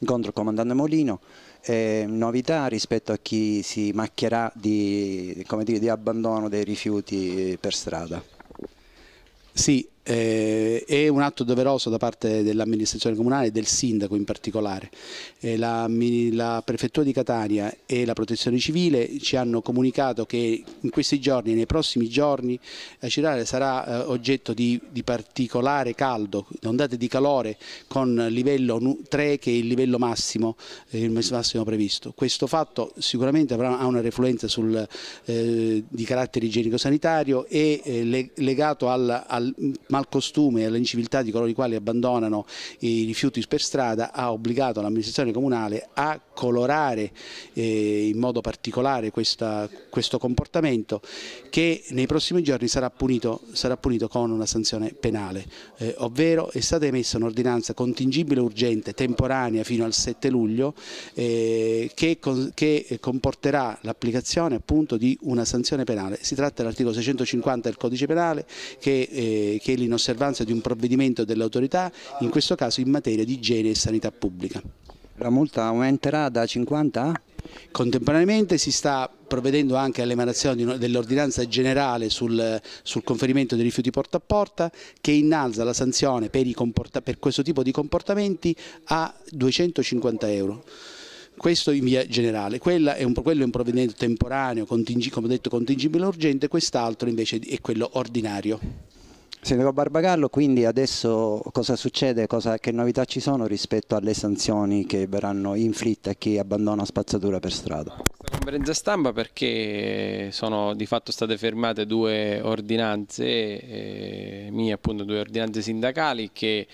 Incontro il comandante Molino, eh, novità rispetto a chi si macchierà di, come dire, di abbandono dei rifiuti eh, per strada. Sì, eh, è un atto doveroso da parte dell'amministrazione comunale e del sindaco in particolare. Eh, la, la, prefettura di Catania e la protezione civile ci hanno comunicato che in questi giorni, nei prossimi giorni, la città sarà eh, oggetto di, di, particolare caldo, ondate di calore con livello 3 che è il livello massimo, eh, il massimo previsto. Questo fatto sicuramente avrà, ha una refluenza sul, eh, di carattere igienico-sanitario e eh, legato al, al malcostume e all'inciviltà di coloro i quali abbandonano i rifiuti per strada ha obbligato l'amministrazione comunale a colorare eh, in modo particolare questa, questo comportamento che nei prossimi giorni sarà punito, sarà punito con una sanzione penale, eh, ovvero è stata emessa un'ordinanza contingibile urgente temporanea fino al 7 luglio eh, che, che comporterà l'applicazione appunto di una sanzione penale. Si tratta dell'articolo 650 del codice penale che, eh, che è in osservanza di un provvedimento dell'autorità, in questo caso in materia di igiene e sanità pubblica. La multa aumenterà da 50 a? Contemporaneamente si sta provvedendo anche all'emanazione dell'ordinanza generale sul, sul, conferimento dei rifiuti porta a porta che innalza la sanzione per, per questo tipo di comportamenti a 250 euro questo in via generale, quello è un provvedimento temporaneo, come detto contingibile urgente, quest'altro invece è quello ordinario. Sindaco Barbagallo, quindi adesso cosa succede, cosa, che novità ci sono rispetto alle sanzioni che verranno inflitte a chi abbandona spazzatura per strada? conferenza stampa perché sono di fatto state fermate due ordinanze eh, mie, appunto due ordinanze sindacali che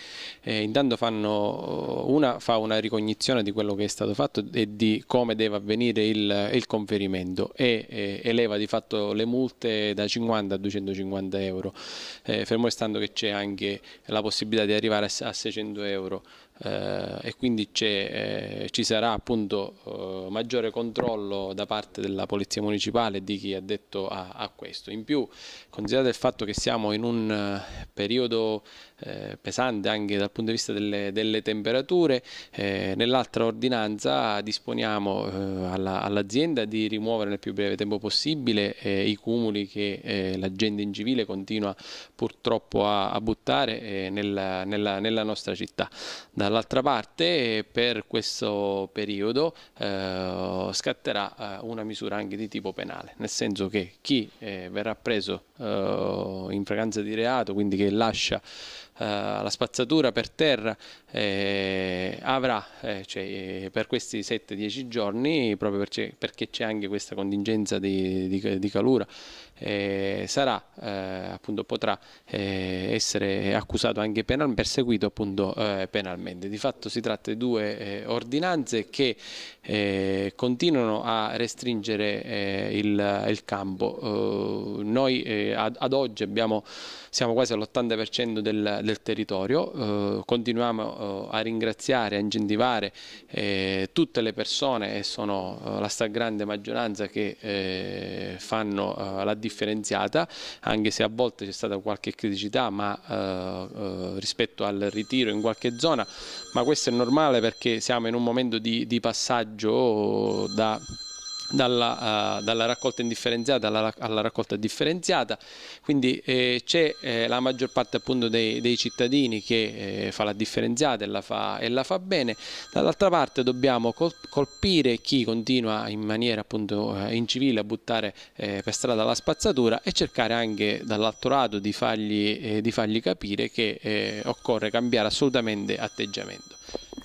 eh, intanto fanno una fa una ricognizione di quello che è stato fatto e di come deve avvenire il, il conferimento e eh, eleva di fatto le multe da 50 a 250 euro, eh, fermo restando che c'è anche la possibilità di arrivare a, a 600 euro. Eh, e quindi eh, ci sarà appunto eh, maggiore controllo da da parte della Polizia Municipale e di chi ha detto a, a, questo. In più, considerato il fatto che siamo in un eh, periodo eh, pesante anche dal punto di vista delle, delle temperature, eh, nell'altra ordinanza disponiamo eh, alla, all'azienda di rimuovere nel più breve tempo possibile eh, i cumuli che l'agenda in civile continua purtroppo a, a buttare nella, nella, nella nostra città. Dall'altra parte per questo periodo eh, scatterà eh, una misura anche di tipo penale, nel senso che chi eh, verrà preso eh, in fragranza di reato, quindi che lascia eh, la spazzatura per terra eh, avrà eh, cioè, eh, per questi 7-10 giorni, proprio perché c'è anche questa contingenza di, di, di calura, eh, sarà, eh, appunto, potrà essere accusato anche penalmente, perseguito appunto, penalmente. Di fatto si tratta di due ordinanze che continuano a restringere il, il, campo. noi ad, ad, oggi abbiamo, siamo quasi all'80% del del territorio. Eh, continuiamo eh, a ringraziare, a incentivare eh, tutte le persone e sono la stragrande maggioranza che fanno la differenziata, anche se a volte c'è stata qualche criticità ma, rispetto al ritiro in qualche zona, ma questo è normale perché siamo in un momento di, di passaggio da dalla, uh, dalla raccolta indifferenziata alla, alla, raccolta differenziata, quindi eh, c'è eh, la maggior parte appunto dei, dei cittadini che eh, fa la differenziata e la fa, e la fa bene, dall'altra parte dobbiamo colpire chi continua in maniera appunto eh, incivile a buttare eh, per strada la spazzatura e cercare anche dall'altro lato di fargli, di fargli capire che occorre cambiare assolutamente atteggiamento.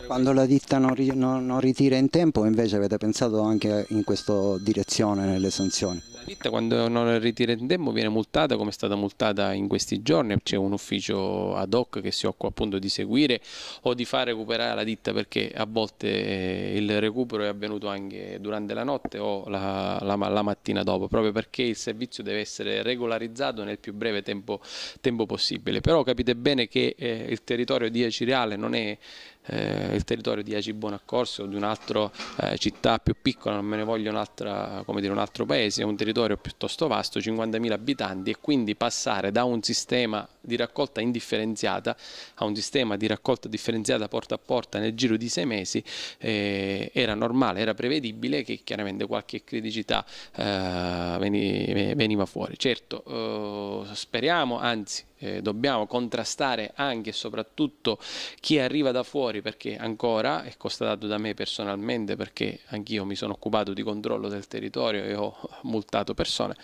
Quando la ditta non, ri non, non, ritira in tempo invece avete pensato anche in questa direzione nelle sanzioni? La ditta quando non ritira in tempo viene multata come è stata multata in questi giorni, c'è un ufficio ad hoc che si occupa appunto di seguire o di far recuperare la ditta perché a volte eh, il recupero è avvenuto anche durante la notte o la, la, la mattina dopo, proprio perché il servizio deve essere regolarizzato nel più breve tempo, tempo possibile. Però capite bene che eh, il territorio di Acireale non è eh, il territorio di Acibona a Corso o di un'altra eh, città più piccola, non me ne voglio dire, un altro paese, è un territorio piuttosto vasto, 50.000 abitanti e quindi passare da un sistema di raccolta indifferenziata a un sistema di raccolta differenziata porta a porta nel giro di sei mesi eh, era normale, era prevedibile che chiaramente qualche criticità eh, veniva fuori. Certo, eh, speriamo, anzi eh, dobbiamo contrastare anche e soprattutto chi arriva da fuori perché ancora è constatato da me personalmente perché anch'io mi sono occupato di controllo del territorio e ho multato persone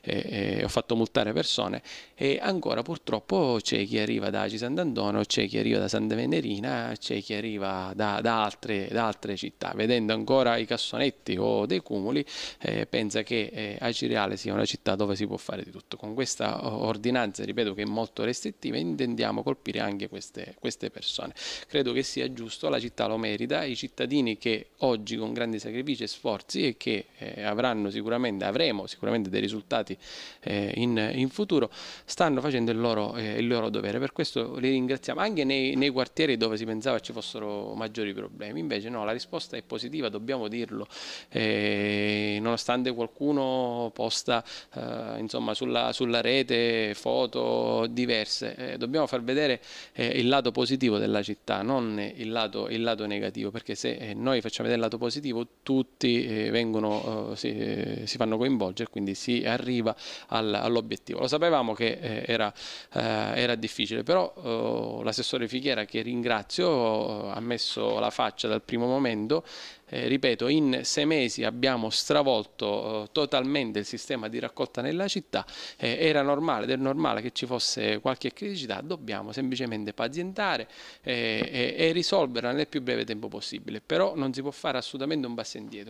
eh, eh, ho fatto multare persone e ancora purtroppo c'è chi arriva da Agi Sant'Antonio c'è chi arriva da Santa Venerina c'è chi arriva da, da, altre, da, altre, città vedendo ancora i cassonetti o dei cumuli eh, pensa che eh, Aci Reale sia una città dove si può fare di tutto con questa ordinanza ripeto che è molto molto restrittive intendiamo colpire anche queste, queste persone. Credo che sia giusto, la città lo merita, i cittadini che oggi con grandi sacrifici e sforzi e che eh, avranno sicuramente, avremo sicuramente dei risultati eh, in, in, futuro, stanno facendo il loro, eh, il loro, dovere. Per questo li ringraziamo anche nei, nei quartieri dove si pensava ci fossero maggiori problemi. Invece no, la risposta è positiva, dobbiamo dirlo. Eh, nonostante qualcuno posta eh, insomma, sulla, sulla rete foto diverse. Eh, dobbiamo far vedere eh, il lato positivo della città, non il lato, il lato negativo, perché se eh, noi facciamo vedere il lato positivo tutti eh, vengono, eh, si, si, fanno coinvolgere, quindi si arriva al, all'obiettivo. Lo sapevamo che era, era, difficile, però oh, l'assessore Fichiera, che ringrazio, ha messo la faccia dal primo momento eh, ripeto, in sei mesi abbiamo stravolto eh, totalmente il sistema di raccolta nella città, eh, era normale, ed è normale che ci fosse qualche criticità, dobbiamo semplicemente pazientare eh, e risolverla nel più breve tempo possibile, però non si può fare assolutamente un passo indietro.